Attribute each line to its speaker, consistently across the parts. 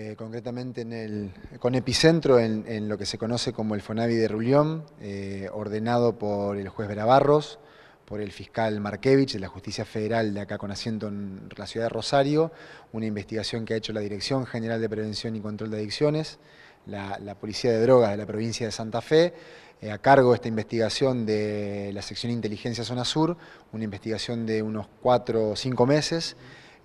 Speaker 1: Eh, concretamente con epicentro en, lo que se conoce como el FONAVI de Rulión, eh, ordenado por el juez Barros por el fiscal Markevich de la Justicia Federal de acá con asiento en la ciudad de Rosario, una investigación que ha hecho la Dirección General de Prevención y Control de Adicciones, la, Policía de Drogas de la provincia de Santa Fe, eh, a cargo de esta investigación de la sección Inteligencia Zona Sur, una investigación de unos cuatro o cinco meses.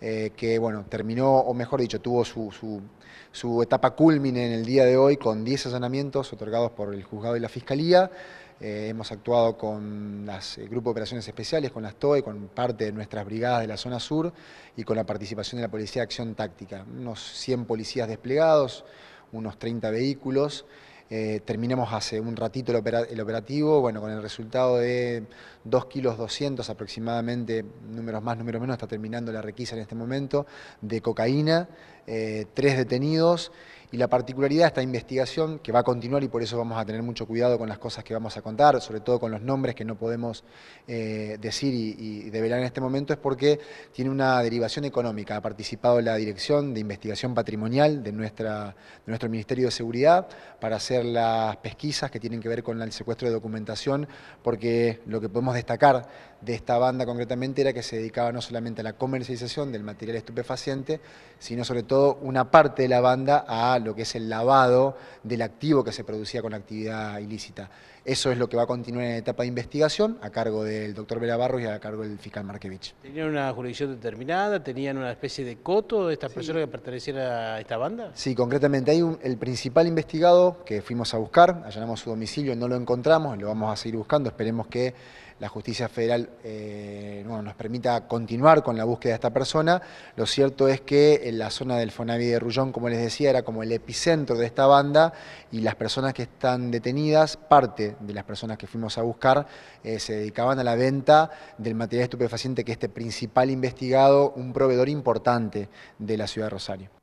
Speaker 1: Eh, que bueno, terminó, o mejor dicho, tuvo su, etapa culmine en el día de hoy con 10 allanamientos otorgados por el juzgado y la fiscalía. Eh, hemos actuado con las, el eh, Grupo de Operaciones Especiales, con las TOE, con parte de nuestras brigadas de la zona sur y con la participación de la Policía de Acción Táctica. Unos 100 policías desplegados, unos 30 vehículos. Eh, terminamos hace un ratito el, operativo, bueno, con el resultado de 2 kilos 200 aproximadamente, números más, números menos, está terminando la requisa en este momento, de cocaína, eh, tres detenidos y la particularidad de esta investigación, que va a continuar y por eso vamos a tener mucho cuidado con las cosas que vamos a contar, sobre todo con los nombres que no podemos eh, decir y, develar en este momento, es porque tiene una derivación económica. Ha participado la Dirección de Investigación Patrimonial de, nuestra, de nuestro Ministerio de Seguridad para hacer las pesquisas que tienen que ver con el secuestro de documentación, porque lo que podemos destacar de esta banda concretamente era que se dedicaba no solamente a la comercialización del material estupefaciente, sino sobre todo una parte de la banda a lo que es el lavado del activo que se producía con la actividad ilícita. Eso es lo que va a continuar en etapa de investigación a cargo del doctor Vera Barros y a cargo del fiscal Markevich. ¿Tenían una jurisdicción determinada? ¿Tenían una especie de coto de estas personas que pertenecían a esta banda? Sí, concretamente hay el principal investigado que fuimos a buscar, allanamos su domicilio, no lo encontramos, lo vamos a seguir buscando, esperemos que la justicia federal eh, nos permita continuar con la búsqueda de esta persona. Lo cierto es que en la zona del Fonavi de Rullón, como les decía, era como el epicentro de esta banda y las personas que están detenidas, parte de las personas que fuimos a buscar, eh, se dedicaban a la venta del material estupefaciente que este principal investigado, un proveedor importante de la ciudad de Rosario.